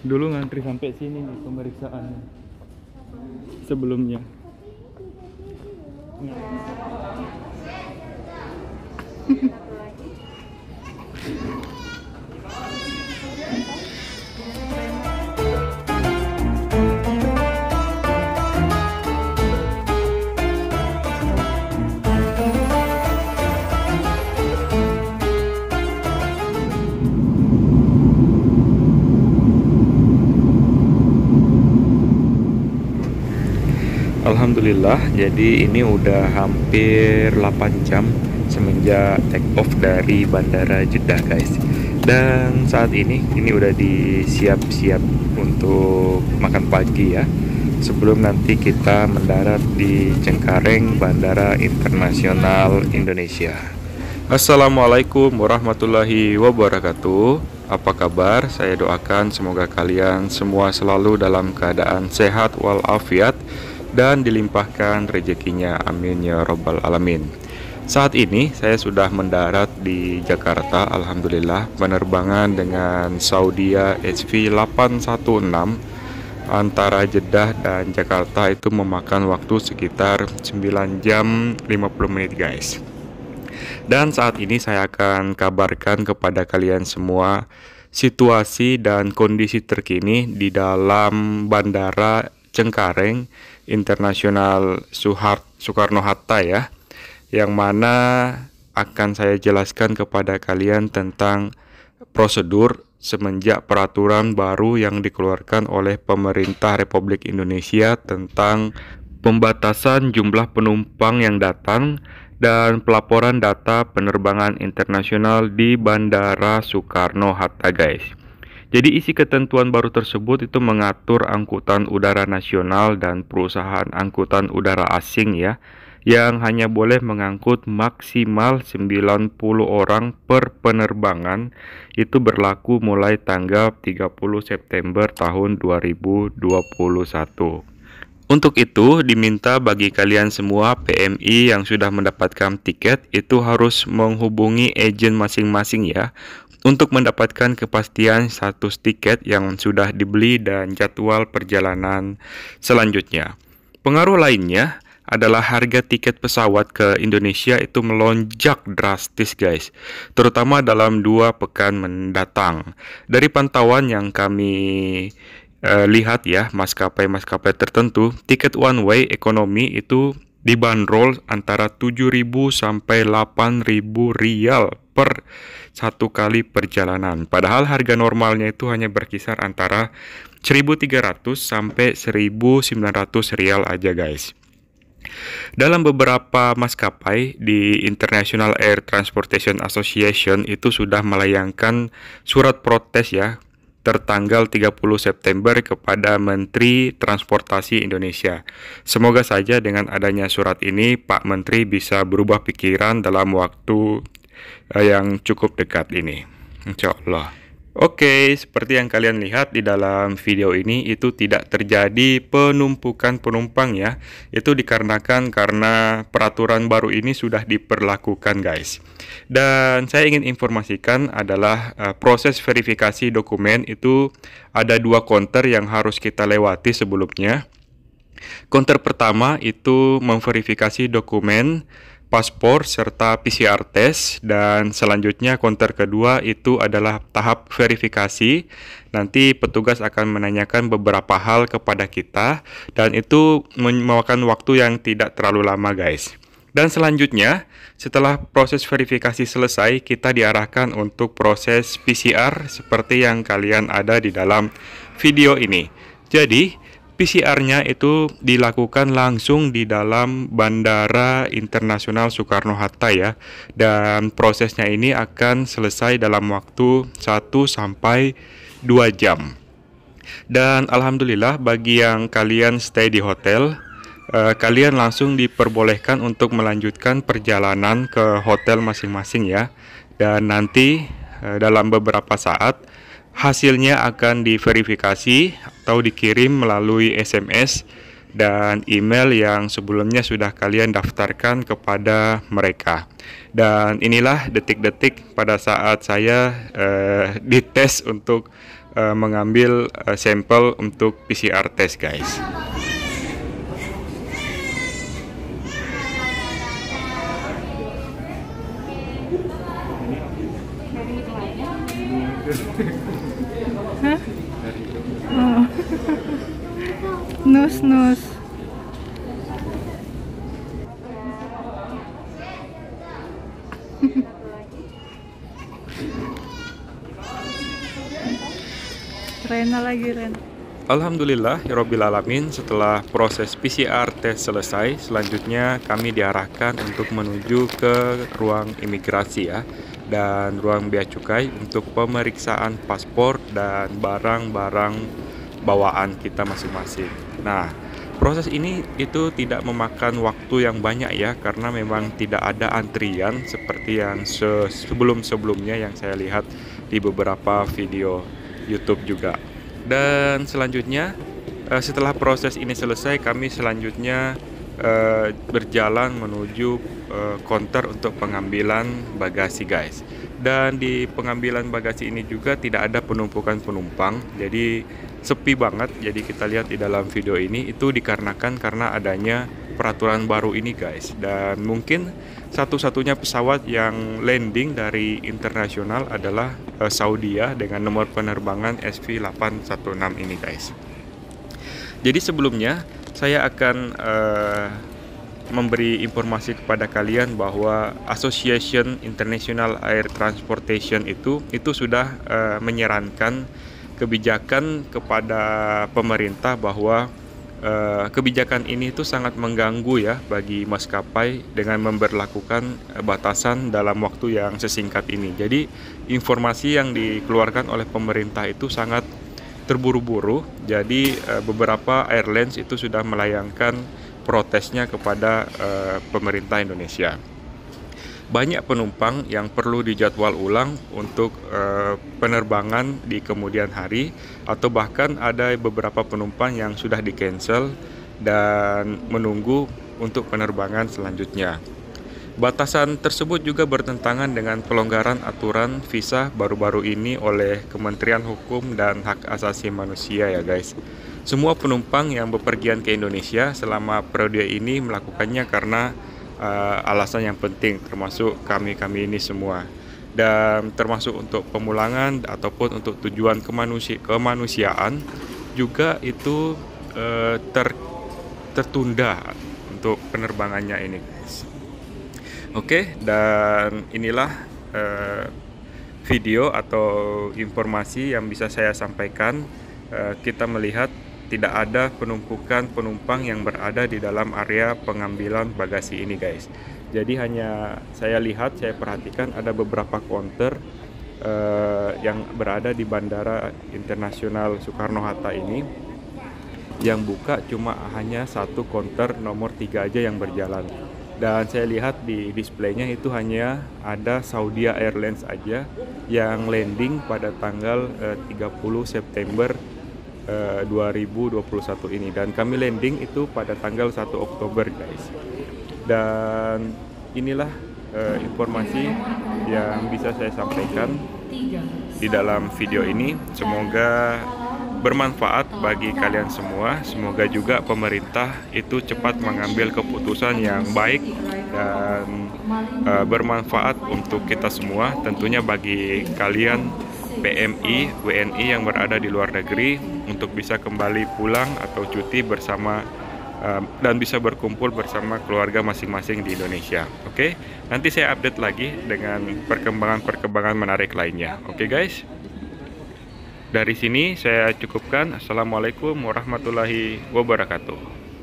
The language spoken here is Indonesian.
dulu ngantri sampai sini nih pemeriksaan sebelumnya iya. Alhamdulillah jadi ini udah hampir 8 jam semenjak take off dari bandara Jeddah guys dan saat ini ini udah disiap-siap untuk makan pagi ya sebelum nanti kita mendarat di Cengkareng Bandara Internasional Indonesia Assalamualaikum warahmatullahi wabarakatuh apa kabar? Saya doakan semoga kalian semua selalu dalam keadaan sehat walafiat dan dilimpahkan rezekinya. Amin ya Robbal 'Alamin. Saat ini saya sudah mendarat di Jakarta. Alhamdulillah, penerbangan dengan Saudi HV 816 antara Jeddah dan Jakarta itu memakan waktu sekitar 9 jam 50 menit guys dan saat ini saya akan kabarkan kepada kalian semua situasi dan kondisi terkini di dalam bandara Cengkareng Internasional Suhart, Soekarno Hatta ya, yang mana akan saya jelaskan kepada kalian tentang prosedur semenjak peraturan baru yang dikeluarkan oleh pemerintah Republik Indonesia tentang pembatasan jumlah penumpang yang datang dan pelaporan data penerbangan internasional di Bandara Soekarno-Hatta, guys. Jadi isi ketentuan baru tersebut itu mengatur angkutan udara nasional dan perusahaan angkutan udara asing ya yang hanya boleh mengangkut maksimal 90 orang per penerbangan itu berlaku mulai tanggal 30 September tahun 2021. Untuk itu diminta bagi kalian semua PMI yang sudah mendapatkan tiket itu harus menghubungi agen masing-masing ya untuk mendapatkan kepastian status tiket yang sudah dibeli dan jadwal perjalanan selanjutnya. Pengaruh lainnya adalah harga tiket pesawat ke Indonesia itu melonjak drastis guys, terutama dalam dua pekan mendatang. Dari pantauan yang kami uh, lihat ya, maskapai-maskapai tertentu, tiket one way ekonomi itu dibanderol antara 7.000 sampai 8.000 rial per satu kali perjalanan. Padahal harga normalnya itu hanya berkisar antara 1.300 sampai 1.900 rial aja guys. Dalam beberapa maskapai di International Air Transportation Association itu sudah melayangkan surat protes ya tertanggal 30 September kepada Menteri Transportasi Indonesia. Semoga saja dengan adanya surat ini Pak Menteri bisa berubah pikiran dalam waktu eh, yang cukup dekat ini. Insya Allah. Oke, seperti yang kalian lihat di dalam video ini itu tidak terjadi penumpukan penumpang ya. Itu dikarenakan karena peraturan baru ini sudah diperlakukan guys. Dan saya ingin informasikan adalah uh, proses verifikasi dokumen itu ada dua konter yang harus kita lewati sebelumnya. Konter pertama itu memverifikasi dokumen paspor serta PCR test dan selanjutnya konter kedua itu adalah tahap verifikasi. Nanti petugas akan menanyakan beberapa hal kepada kita dan itu memakan waktu yang tidak terlalu lama guys. Dan selanjutnya, setelah proses verifikasi selesai, kita diarahkan untuk proses PCR seperti yang kalian ada di dalam video ini. Jadi, PCR-nya itu dilakukan langsung di dalam Bandara Internasional Soekarno-Hatta ya. Dan prosesnya ini akan selesai dalam waktu 1 sampai 2 jam. Dan alhamdulillah bagi yang kalian stay di hotel, eh, kalian langsung diperbolehkan untuk melanjutkan perjalanan ke hotel masing-masing ya. Dan nanti eh, dalam beberapa saat Hasilnya akan diverifikasi atau dikirim melalui SMS dan email yang sebelumnya sudah kalian daftarkan kepada mereka. Dan inilah detik-detik pada saat saya eh, dites untuk eh, mengambil eh, sampel untuk PCR test, guys. Oh. nus nus. Rena lagi Ren. Alhamdulillah, ya Alamin, setelah proses PCR tes selesai, selanjutnya kami diarahkan untuk menuju ke ruang imigrasi ya dan ruang bea cukai untuk pemeriksaan paspor dan barang-barang bawaan kita masing-masing. Nah, proses ini itu tidak memakan waktu yang banyak ya karena memang tidak ada antrian seperti yang sebelum-sebelumnya yang saya lihat di beberapa video YouTube juga. Dan selanjutnya eh, setelah proses ini selesai kami selanjutnya eh, berjalan menuju Eh, konter untuk pengambilan bagasi guys dan di pengambilan bagasi ini juga tidak ada penumpukan penumpang jadi sepi banget jadi kita lihat di dalam video ini itu dikarenakan karena adanya peraturan baru ini guys dan mungkin satu-satunya pesawat yang landing dari internasional adalah eh, Saudi ya dengan nomor penerbangan SV816 ini guys jadi sebelumnya saya akan uh, memberi informasi kepada kalian bahwa Association International Air Transportation itu itu sudah uh, menyarankan kebijakan kepada pemerintah bahwa uh, kebijakan ini itu sangat mengganggu ya bagi maskapai dengan memberlakukan eh, batasan dalam waktu yang sesingkat ini. Jadi informasi yang dikeluarkan oleh pemerintah itu sangat terburu-buru. Jadi beberapa airlines itu sudah melayangkan protesnya kepada uh, pemerintah Indonesia. Banyak penumpang yang perlu dijadwal ulang untuk uh, penerbangan di kemudian hari atau bahkan ada beberapa penumpang yang sudah di cancel dan menunggu untuk penerbangan selanjutnya. Batasan tersebut juga bertentangan dengan pelonggaran aturan visa baru-baru ini oleh Kementerian Hukum dan Hak Asasi Manusia ya guys. Semua penumpang yang bepergian ke Indonesia selama periode ini melakukannya karena uh, alasan yang penting termasuk kami-kami ini semua dan termasuk untuk pemulangan ataupun untuk tujuan kemanusia kemanusiaan juga itu uh, ter tertunda untuk penerbangannya ini Oke, dan inilah uh, video atau informasi yang bisa saya sampaikan. Uh, kita melihat tidak ada penumpukan penumpang yang berada di dalam area pengambilan bagasi ini guys jadi hanya saya lihat saya perhatikan ada beberapa konter uh, yang berada di bandara internasional Soekarno Hatta ini yang buka cuma hanya satu konter nomor tiga aja yang berjalan dan saya lihat di displaynya itu hanya ada Saudi Airlines aja yang landing pada tanggal 30 eh, September 2021 eh, ini dan kami landing itu pada tanggal 1 Oktober guys dan inilah uh, informasi yang bisa saya sampaikan di dalam video ini semoga bermanfaat bagi kalian semua semoga juga pemerintah itu cepat mengambil keputusan yang baik dan uh, bermanfaat untuk kita semua tentunya bagi kalian PMI, WNI yang berada di luar negeri untuk bisa kembali pulang atau cuti bersama ehm, dan bisa berkumpul bersama keluarga masing-masing di Indonesia. Oke, okay? nanti saya update lagi dengan perkembangan-perkembangan menarik lainnya. Oke okay, guys, dari sini saya cukupkan. Assalamualaikum warahmatullahi wabarakatuh.